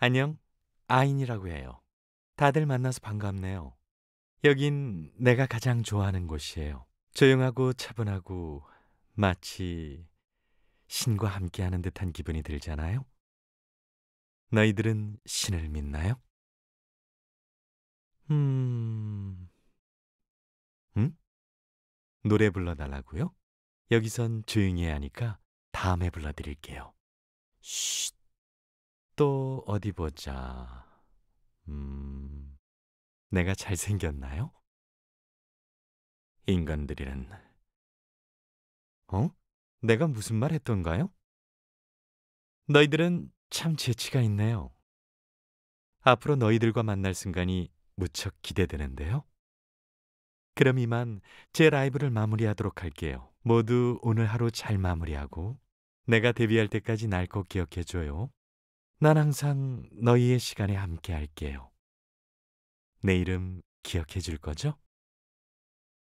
안녕, 아인이라고 해요. 다들 만나서 반갑네요. 여긴 내가 가장 좋아하는 곳이에요. 조용하고 차분하고 마치 신과 함께하는 듯한 기분이 들잖아요. 너희들은 신을 믿나요? 음... 응? 노래 불러달라고요? 여기선 조용히 해야 하니까 다음에 불러드릴게요. 쉿. 또 어디 보자. 음, 내가 잘생겼나요? 인간들이란. 어? 내가 무슨 말 했던가요? 너희들은 참 재치가 있네요. 앞으로 너희들과 만날 순간이 무척 기대되는데요. 그럼 이만 제 라이브를 마무리하도록 할게요. 모두 오늘 하루 잘 마무리하고 내가 데뷔할 때까지 날 꼭 기억해줘요. 난 항상 너희의 시간에 함께 할게요. 내 이름 기억해 줄 거죠?